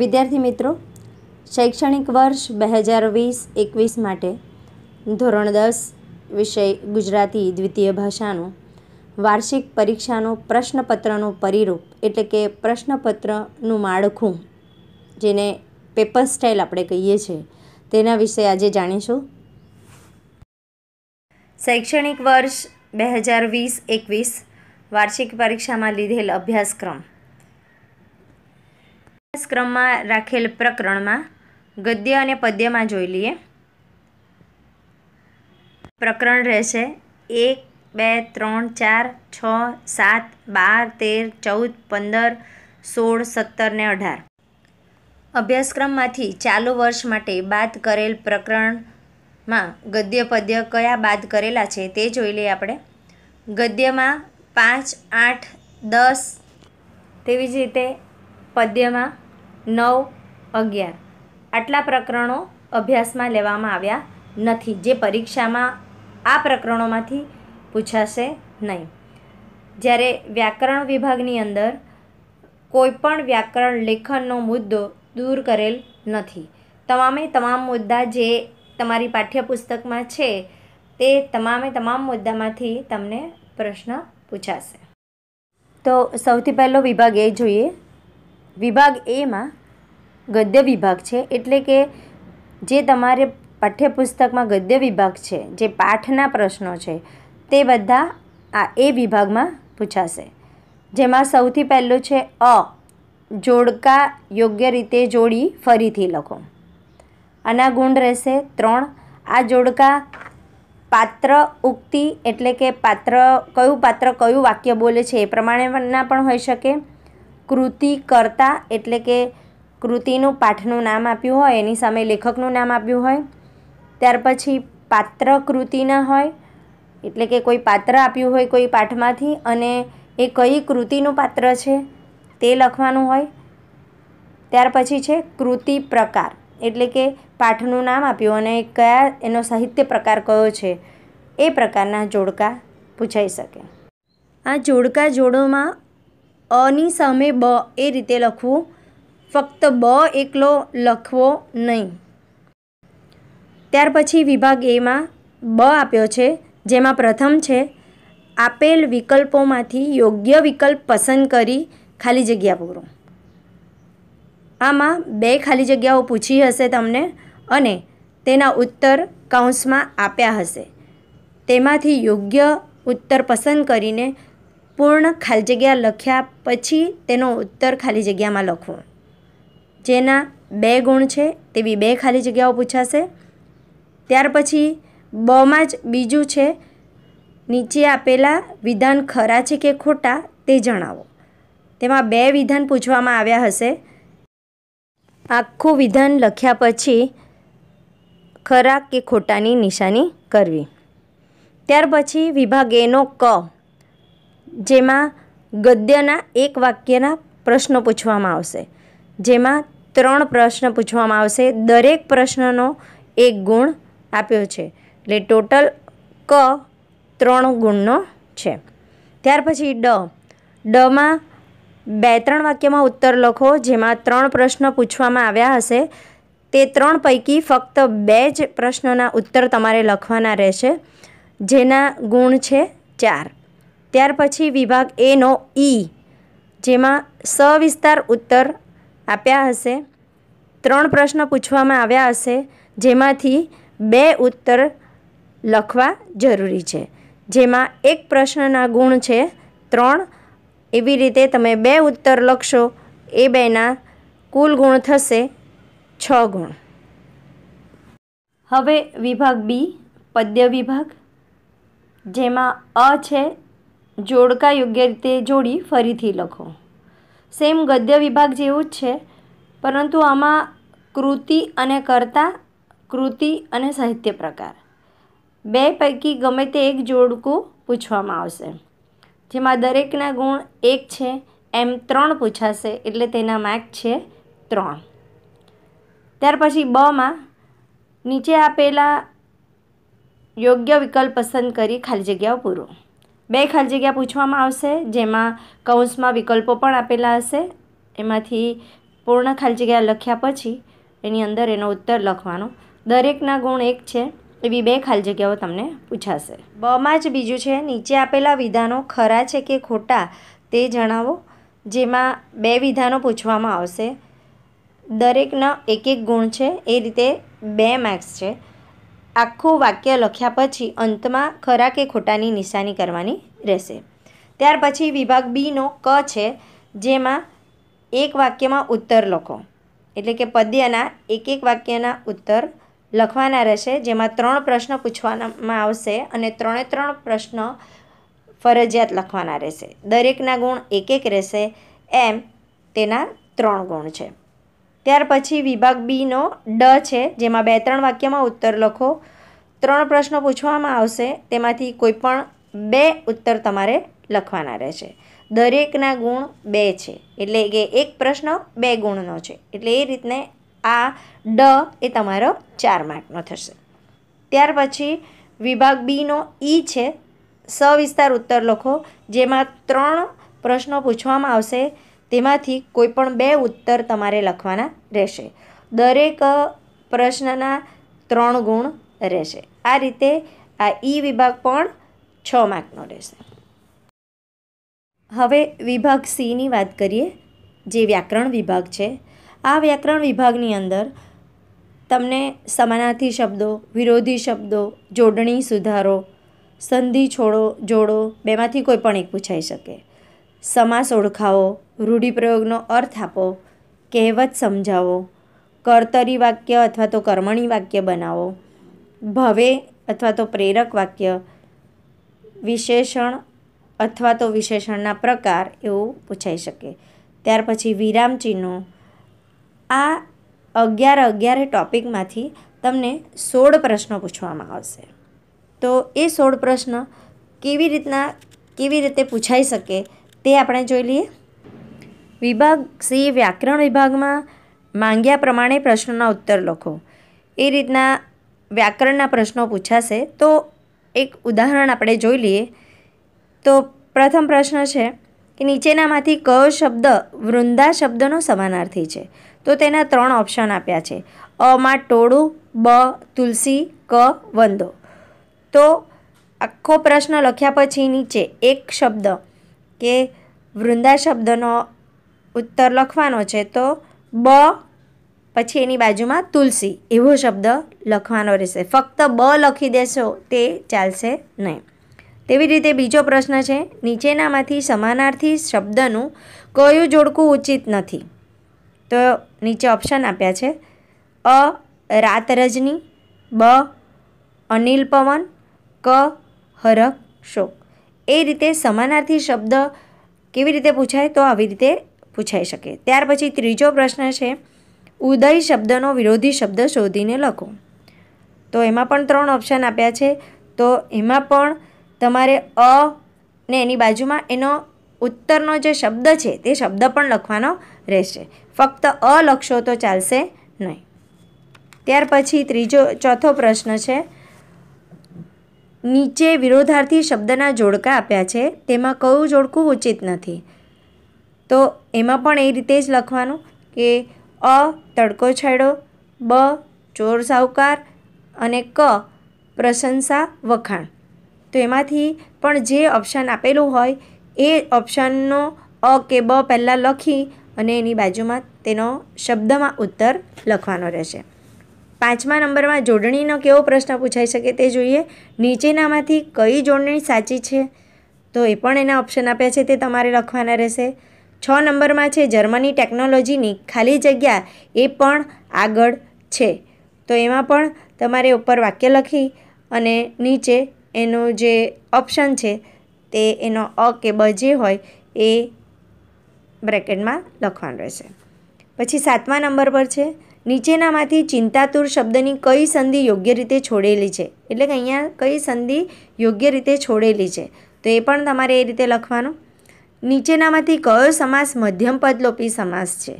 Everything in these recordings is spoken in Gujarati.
વિદ્યાર્થી મિત્રો શૈક્ષણિક વર્ષ બે હજાર વીસ એકવીસ માટે ધોરણ દસ વિષય ગુજરાતી દ્વિતીય ભાષાનું વાર્ષિક પરીક્ષાનું પ્રશ્નપત્રનું પરિરૂપ એટલે કે પ્રશ્નપત્રનું માળખું જેને પેપર સ્ટાઇલ આપણે કહીએ છીએ તેના વિશે આજે જાણીશું શૈક્ષણિક વર્ષ બે હજાર વીસ એકવીસ વાર્ષિક પરીક્ષામાં લીધેલ અભ્યાસક્રમ અભ્યાસક્રમમાં રાખેલ પ્રકરણમાં ગદ્ય અને પદ્યમાં જોઈ લઈએ પ્રકરણ રહેશે એક બે ત્રણ ચાર છ સાત બાર તેર ચૌદ પંદર સોળ સત્તર ને અઢાર અભ્યાસક્રમમાંથી ચાલુ વર્ષ માટે બાદ કરેલ પ્રકરણમાં ગદ્ય પદ્ય કયા બાદ કરેલા છે તે જોઈ લઈએ આપણે ગદ્યમાં પાંચ આઠ દસ તેવી જ રીતે પદ્યમાં નવ અગિયાર આટલા પ્રકરણો અભ્યાસમાં લેવામાં આવ્યા નથી જે પરીક્ષામાં આ પ્રકરણોમાંથી પૂછાશે નહીં જ્યારે વ્યાકરણ વિભાગની અંદર કોઈપણ વ્યાકરણ લેખનનો મુદ્દો દૂર કરેલ નથી તમામે તમામ મુદ્દા જે તમારી પાઠ્યપુસ્તકમાં છે તે તમામે તમામ મુદ્દામાંથી તમને પ્રશ્ન પૂછાશે તો સૌથી પહેલો વિભાગ એ જોઈએ વિભાગ એમાં ગદ્ય વિભાગ છે એટલે કે જે તમારે પાઠ્યપુસ્તકમાં ગદ્ય વિભાગ છે જે પાઠના પ્રશ્નો છે તે બધા આ એ વિભાગમાં પૂછાશે જેમાં સૌથી પહેલું છે અ જોડકા યોગ્ય રીતે જોડી ફરીથી લખો આના ગુણ રહેશે ત્રણ આ જોડકા પાત્ર ઉક્તિ એટલે કે પાત્ર કયું પાત્ર કયું વાક્ય બોલે છે એ પ્રમાણેના પણ હોઈ શકે કૃતિકર્તા એટલે કે કૃતિનું પાઠનું નામ આપ્યું હોય એની સામે લેખકનું નામ આપ્યું હોય ત્યાર પછી પાત્ર કૃતિના હોય એટલે કે કોઈ પાત્ર આપ્યું હોય કોઈ પાઠમાંથી અને એ કઈ કૃતિનું પાત્ર છે તે લખવાનું હોય ત્યાર પછી છે કૃતિ પ્રકાર એટલે કે પાઠનું નામ આપ્યું અને કયા એનો સાહિત્ય પ્રકાર કયો છે એ પ્રકારના જોડકા પૂછાઈ શકે આ જોડકા જોડોમાં અની સામે બ એ રીતે લખવું ફક્ત બ એકલો લખવો નહીં ત્યાર પછી વિભાગ એમાં બ આપ્યો છે જેમાં પ્રથમ છે આપેલ વિકલ્પોમાંથી યોગ્ય વિકલ્પ પસંદ કરી ખાલી જગ્યા પૂરો આમાં બે ખાલી જગ્યાઓ પૂછી હશે તમને અને તેના ઉત્તર કાઉન્સમાં આપ્યા હશે તેમાંથી યોગ્ય ઉત્તર પસંદ કરીને પૂર્ણ ખાલી જગ્યા લખ્યા પછી તેનો ઉત્તર ખાલી જગ્યામાં લખવો જેના બે ગુણ છે તેવી બે ખાલી જગ્યાઓ પૂછાશે ત્યાર પછી બમાં જ બીજું છે નીચે આપેલા વિધાન ખરા છે કે ખોટા તે જણાવો તેમાં બે વિધાન પૂછવામાં આવ્યા હશે આખું વિધાન લખ્યા પછી ખરા કે ખોટાની નિશાની કરવી ત્યાર પછી વિભાગ એનો ક જેમાં ગદ્યના એક વાક્યના પ્રશ્નો પૂછવામાં આવશે જેમાં ત્રણ પ્રશ્ન પૂછવામાં આવશે દરેક પ્રશ્નનો એક ગુણ આપ્યો છે એટલે ટોટલ ક ત્રણ ગુણનો છે ત્યાર પછી ડ ડમાં બે ત્રણ વાક્યમાં ઉત્તર લખો જેમાં ત્રણ પ્રશ્ન પૂછવામાં આવ્યા હશે તે ત્રણ પૈકી ફક્ત બે જ પ્રશ્નોના ઉત્તર તમારે લખવાના રહેશે જેના ગુણ છે ચાર ત્યાર પછી વિભાગ એનો ઈ e, જેમાં સવિસ્તાર ઉત્તર આપ્યા હશે ત્રણ પ્રશ્ન પૂછવામાં આવ્યા હશે જેમાંથી બે ઉત્તર લખવા જરૂરી છે જેમાં એક પ્રશ્નના ગુણ છે ત્રણ એવી રીતે તમે બે ઉત્તર લખશો એ બેના કુલ ગુણ થશે છ ગુણ હવે વિભાગ બી પદ્ય વિભાગ જેમાં અ છે જોડકા યોગ્ય રીતે જોડી ફરીથી લખો સેમ ગદ્ય વિભાગ જેવું જ છે પરંતુ આમાં કૃતિ અને કર્તા કૃતિ અને સાહિત્ય પ્રકાર બે પૈકી ગમે તે એક જોડકું પૂછવામાં આવશે જેમાં દરેકના ગુણ એક છે એમ ત્રણ પૂછાશે એટલે તેના માર્ક છે ત્રણ ત્યાર પછી બમાં નીચે આપેલા યોગ્ય વિકલ્પ પસંદ કરી ખાલી જગ્યાઓ પૂરો બે ખાલી જગ્યા પૂછવામાં આવશે જેમાં કૌંસમાં વિકલ્પો પણ આપેલા હશે એમાંથી પૂર્ણ ખાલી જગ્યા લખ્યા પછી એની અંદર એનો ઉત્તર લખવાનો દરેકના ગુણ એક છે એવી બે ખાલી જગ્યાઓ તમને પૂછાશે બમાં જ બીજું છે નીચે આપેલા વિધાનો ખરા છે કે ખોટા તે જણાવો જેમાં બે વિધાનો પૂછવામાં આવશે દરેકના એક એક ગુણ છે એ રીતે બે માર્ક્સ છે આખું વાક્ય લખ્યા પછી અંતમાં ખરા કે ખોટાની નિશાની કરવાની રહેશે ત્યાર પછી વિભાગ બીનો ક છે જેમાં એક વાક્યમાં ઉત્તર લખો એટલે કે પદ્યના એક એક વાક્યના ઉત્તર લખવાના રહેશે જેમાં ત્રણ પ્રશ્ન પૂછવામાં આવશે અને ત્રણે ત્રણ પ્રશ્ન ફરજિયાત લખવાના રહેશે દરેકના ગુણ એક એક રહેશે એમ તેના ત્રણ ગુણ છે ત્યાર પછી વિભાગ બીનો ડ છે જેમાં બે ત્રણ વાક્યમાં ઉત્તર લખો ત્રણ પ્રશ્નો પૂછવામાં આવશે તેમાંથી કોઈપણ બે ઉત્તર તમારે લખવાના રહેશે દરેકના ગુણ બે છે એટલે કે એક પ્રશ્ન બે ગુણનો છે એટલે એ રીતને આ ડ એ તમારો ચાર માર્કનો થશે ત્યાર પછી વિભાગ બીનો ઈ છે સવિસ્તાર ઉત્તર લખો જેમાં ત્રણ પ્રશ્નો પૂછવામાં આવશે તેમાંથી કોઈપણ બે ઉત્તર તમારે લખવાના રહેશે દરેક પ્રશ્નના ત્રણ ગુણ રહેશે આ રીતે આ ઈ વિભાગ પણ છ માર્કનો રહેશે હવે વિભાગ સીની વાત કરીએ જે વ્યાકરણ વિભાગ છે આ વ્યાકરણ વિભાગની અંદર તમને સમાનાર્થી શબ્દો વિરોધી શબ્દો જોડણી સુધારો સંધિ છોડો જોડો બેમાંથી કોઈ પણ એક પૂછાઈ શકે સમાસ ઓળખાવો રૂઢિપ્રયોગનો અર્થ આપો કહેવત સમજાવો કર્તરી વાક્ય અથવા તો કર્મણી વાક્ય બનાવો ભવે અથવા તો પ્રેરક વાક્ય વિશેષણ અથવા તો વિશેષણના પ્રકાર એવું પૂછાઈ શકે ત્યાર પછી વિરામ ચિહ્નો આ અગિયાર અગિયાર ટોપિકમાંથી તમને સોળ પ્રશ્નો પૂછવામાં આવશે તો એ સોળ પ્રશ્ન કેવી રીતના કેવી રીતે પૂછાઈ શકે તે આપણે જોઈ લઈએ વિભાગ સી વ્યાકરણ વિભાગમાં માંગ્યા પ્રમાણે પ્રશ્નોના ઉત્તર લખો એ રીતના વ્યાકરણના પ્રશ્નો પૂછાશે તો એક ઉદાહરણ આપણે જોઈ લઈએ તો પ્રથમ પ્રશ્ન છે કે નીચેનામાંથી કયો શબ્દ વૃંદા શબ્દનો સમાનાર્થી છે તો તેના ત્રણ ઓપ્શન આપ્યા છે અમાં ટોળું બ તુલસી ક વંદો તો આખો પ્રશ્ન લખ્યા પછી નીચે એક શબ્દ કે વૃંદા શબ્દનો ઉત્તર લખવાનો છે તો બ પછી એની બાજુમાં તુલસી એવો શબ્દ લખવાનો રહેશે ફક્ત બ લખી દેશો તે ચાલશે નહીં તેવી રીતે બીજો પ્રશ્ન છે નીચેનામાંથી સમાનાર્થી શબ્દનું કયું જોડકું ઉચિત નથી તો નીચે ઓપ્શન આપ્યા છે અ રાત રજની બ અનિલ પવન ક હરખ શોક એ રીતે સમાનાર્થી શબ્દ કેવી રીતે પૂછાય તો આવી રીતે પૂછાઈ શકે ત્યાર પછી ત્રીજો પ્રશ્ન છે ઉદય શબ્દનો વિરોધી શબ્દ શોધીને લખો તો એમાં પણ ત્રણ ઓપ્શન આપ્યા છે તો એમાં પણ તમારે અ ને એની બાજુમાં એનો ઉત્તરનો જે શબ્દ છે તે શબ્દ પણ લખવાનો રહેશે ફક્ત અ લખશો તો ચાલશે નહીં ત્યાર પછી ત્રીજો ચોથો પ્રશ્ન છે નીચે વિરોધાર્થી શબ્દના જોડકા આપ્યા છે તેમાં કયું જોડકું ઉચિત નથી તો એમાં પણ એ રીતે જ લખવાનું કે અ તડકો છેડો બ ચોર સાહુકાર અને ક પ્રશંસા વખાણ તો એમાંથી પણ જે ઓપ્શન આપેલું હોય એ ઓપ્શનનો અ કે બ પહેલાં લખી અને એની બાજુમાં તેનો શબ્દમાં ઉત્તર લખવાનો રહેશે પાંચમા નંબરમાં જોડણીનો કેવો પ્રશ્ન પૂછાઈ શકે તે જોઈએ નીચેનામાંથી કઈ જોડણી સાચી છે તો એ પણ એના ઓપ્શન આપ્યા છે તે તમારે લખવાના રહેશે છ નંબરમાં છે જર્મની ટેકનોલોજીની ખાલી જગ્યા એ પણ આગળ છે તો એમાં પણ તમારે ઉપર વાક્ય લખી અને નીચે એનો જે ઓપ્શન છે તે એનો અ કે બ જે હોય એ બ્રેકેટમાં લખવાનું રહેશે પછી સાતમા નંબર પર છે નીચેનામાંથી ચિંતાતુર શબ્દની કઈ સંધિ યોગ્ય રીતે છોડેલી છે એટલે કે અહીંયા કઈ સંધિ યોગ્ય રીતે છોડેલી છે તો એ પણ તમારે એ રીતે લખવાનું નીચેનામાંથી કયો સમાસ મધ્યમ પદલોપી સમાસ છે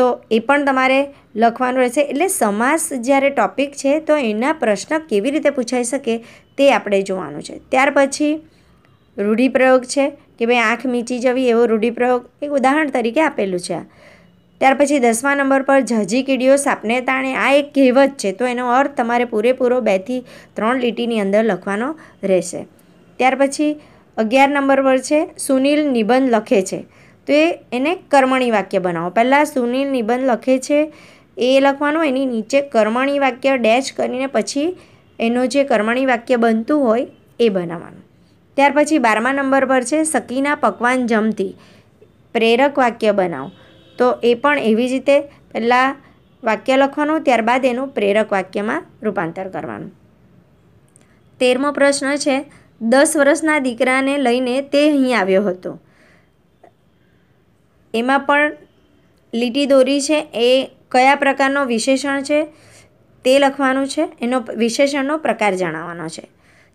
તો એ પણ તમારે લખવાનું રહેશે એટલે સમાસ જ્યારે ટોપિક છે તો એના પ્રશ્ન કેવી રીતે પૂછાઈ શકે તે આપણે જોવાનું છે ત્યાર પછી રૂઢિપ્રયોગ છે કે ભાઈ આંખ મીચી જવી એવો રૂઢિપ્રયોગ એક ઉદાહરણ તરીકે આપેલું છે આ ત્યાર પછી દસમા નંબર પર ઝજી કીડીઓ સાપને તાણે આ એક કહેવત છે તો એનો અર્થ તમારે પૂરેપૂરો બેથી ત્રણ લીટીની અંદર લખવાનો રહેશે ત્યાર પછી અગિયાર નંબર પર છે સુનિલ નિબંધ લખે છે તો એ એને કર્મણી વાક્ય બનાવો પહેલાં સુનિલ નિબંધ લખે છે એ લખવાનું એની નીચે કર્મણી વાક્ય ડેશ કરીને પછી એનો જે કર્મણી વાક્ય બનતું હોય એ બનાવવાનું ત્યાર પછી બારમા નંબર પર છે સકીના પકવાન જમતી પ્રેરક વાક્ય બનાવો તો એ પણ એવી જ રીતે પહેલાં વાક્ય લખવાનું ત્યારબાદ એનું પ્રેરક વાક્યમાં રૂપાંતર કરવાનું તેરમો પ્રશ્ન છે દસ વર્ષના દીકરાને લઈને તે અહીં આવ્યો હતો એમાં પણ લીટી દોરી છે એ કયા પ્રકારનો વિશેષણ છે તે લખવાનું છે એનો વિશેષણનો પ્રકાર જણાવવાનો છે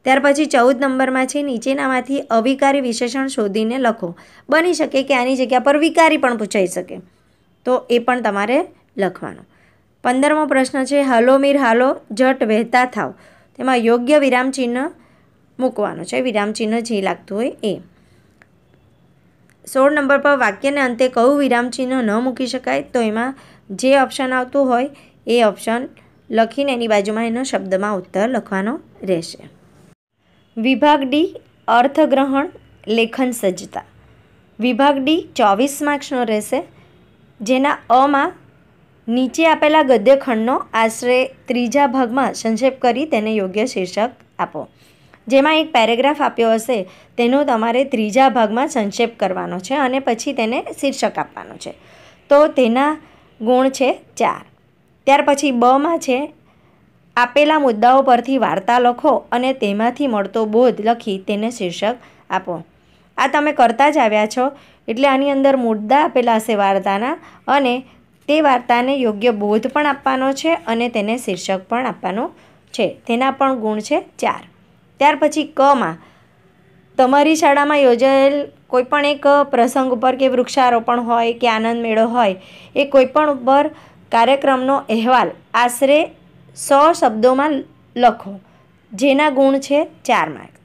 ત્યાર પછી ચૌદ નંબરમાં છે નીચેનામાંથી અવિકારી વિશેષણ શોધીને લખો બની શકે કે આની જગ્યા પર વિકારી પણ પૂછાઈ શકે તો એ પણ તમારે લખવાનો પંદરમો પ્રશ્ન છે હાલો મીર હાલો જટ વહેતા થાવ તેમાં યોગ્ય વિરામચિહ્ન ચિહ્ન મૂકવાનું છે વિરામચિહ્ન જે લાગતું હોય એ સોળ નંબર પર વાક્યને અંતે કયું વિરામચિહ્ન ન મૂકી શકાય તો એમાં જે ઓપ્શન આવતું હોય એ ઓપ્શન લખીને એની બાજુમાં એનો શબ્દમાં ઉત્તર લખવાનો રહેશે વિભાગ ડી અર્થગ્રહણ લેખન સજ્જતા વિભાગ ડી ચોવીસ માર્ક્સનો રહેશે જેના અમાં નીચે આપેલા ગદ્યખંડનો આશરે ત્રીજા ભાગમાં સંક્ષેપ કરી તેને યોગ્ય શીર્ષક આપો જેમાં એક પેરેગ્રાફ આપ્યો હશે તેનો તમારે ત્રીજા ભાગમાં સંક્ષેપ કરવાનો છે અને પછી તેને શીર્ષક આપવાનું છે તો તેના ગુણ છે ચાર ત્યાર પછી બમાં છે આપેલા મુદ્દાઓ પરથી વાર્તા લખો અને તેમાંથી મળતો બોધ લખી તેને શીર્ષક આપો આ તમે કરતા જ આવ્યા છો એટલે આની અંદર મુદ્દા આપેલા હશે વાર્તાના અને તે વાર્તાને યોગ્ય બોધ પણ આપવાનો છે અને તેને શીર્ષક પણ આપવાનું છે તેના પણ ગુણ છે ચાર ત્યાર પછી કમાં તમારી શાળામાં યોજાયેલ કોઈપણ એક પ્રસંગ ઉપર કે વૃક્ષારોપણ હોય કે આનંદ મેળો હોય એ કોઈપણ ઉપર કાર્યક્રમનો અહેવાલ આશરે સો શબ્દોમાં લખો જેના ગુણ છે ચાર માર્ક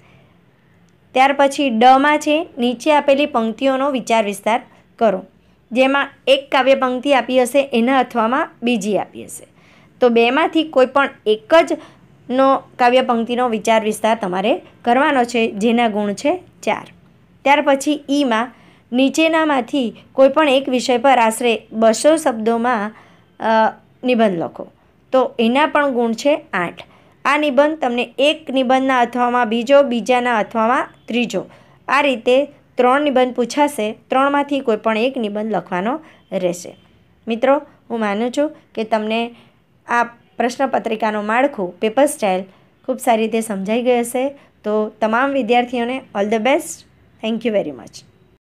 ત્યાર પછી ડમાં છે નીચે આપેલી પંક્તિઓનો વિચાર વિસ્તાર કરો જેમાં એક કાવ્ય પંક્તિ આપી હશે એના અથવામાં બીજી આપી હશે તો બેમાંથી કોઈ પણ એક જ નો કાવ્ય પંક્તિનો વિચાર વિસ્તાર તમારે કરવાનો છે જેના ગુણ છે ચાર ત્યાર પછી ઈમાં નીચેનામાંથી કોઈપણ એક વિષય પર આશરે બસો શબ્દોમાં નિબંધ લખો તો એના પણ ગુણ છે આઠ આ નિબંધ તમને એક નિબંધના અથવામાં બીજો બીજાના અથવામાં ત્રીજો આ રીતે ત્રણ નિબંધ પૂછાશે ત્રણમાંથી કોઈ પણ એક નિબંધ લખવાનો રહેશે મિત્રો હું માનું છું કે તમને આ પ્રશ્નપત્રિકાનું માળખું પેપર સ્ટાઇલ ખૂબ સારી રીતે સમજાઈ ગઈ હશે તો તમામ વિદ્યાર્થીઓને all the best thank you very much